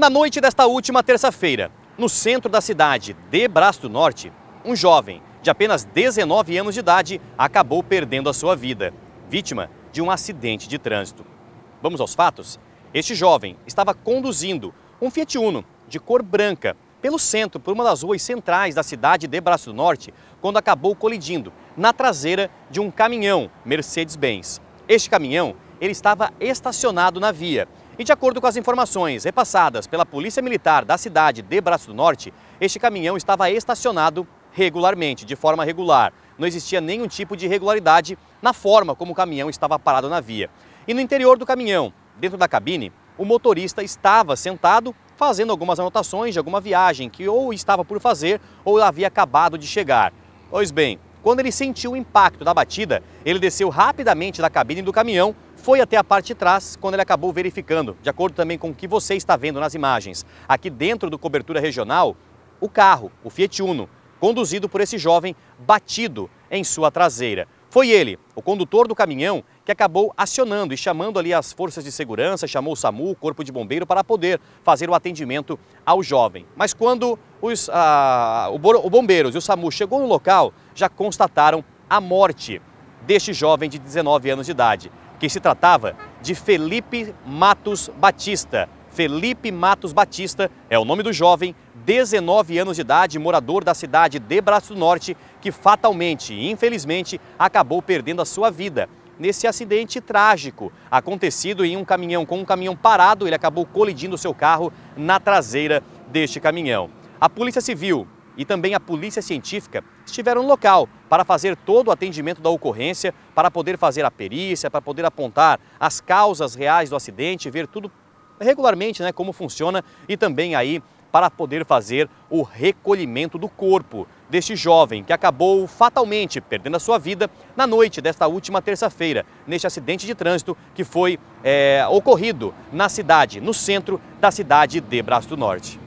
Na noite desta última terça-feira, no centro da cidade de Braço do Norte, um jovem de apenas 19 anos de idade acabou perdendo a sua vida, vítima de um acidente de trânsito. Vamos aos fatos? Este jovem estava conduzindo um Fiat Uno de cor branca pelo centro, por uma das ruas centrais da cidade de Braço do Norte, quando acabou colidindo na traseira de um caminhão Mercedes-Benz. Este caminhão ele estava estacionado na via e de acordo com as informações repassadas pela Polícia Militar da cidade de Braço do Norte, este caminhão estava estacionado regularmente, de forma regular. Não existia nenhum tipo de irregularidade na forma como o caminhão estava parado na via. E no interior do caminhão, dentro da cabine, o motorista estava sentado fazendo algumas anotações de alguma viagem que ou estava por fazer ou havia acabado de chegar. Pois bem, quando ele sentiu o impacto da batida, ele desceu rapidamente da cabine do caminhão, foi até a parte de trás, quando ele acabou verificando, de acordo também com o que você está vendo nas imagens, aqui dentro do cobertura regional, o carro, o Fiat Uno, conduzido por esse jovem batido em sua traseira. Foi ele, o condutor do caminhão, que acabou acionando e chamando ali as forças de segurança, chamou o SAMU, o Corpo de Bombeiro, para poder fazer o atendimento ao jovem. Mas quando os ah, o, bombeiros e o SAMU chegou no local, já constataram a morte deste jovem de 19 anos de idade, que se tratava de Felipe Matos Batista. Felipe Matos Batista é o nome do jovem, 19 anos de idade, morador da cidade de Braço do Norte, que fatalmente e infelizmente acabou perdendo a sua vida nesse acidente trágico acontecido em um caminhão com um caminhão parado, ele acabou colidindo seu carro na traseira deste caminhão. A Polícia Civil e também a Polícia Científica estiveram no local para fazer todo o atendimento da ocorrência, para poder fazer a perícia, para poder apontar as causas reais do acidente, ver tudo regularmente, né, como funciona e também aí para poder fazer o recolhimento do corpo deste jovem que acabou fatalmente perdendo a sua vida na noite desta última terça-feira, neste acidente de trânsito que foi é, ocorrido na cidade, no centro da cidade de Braço do Norte.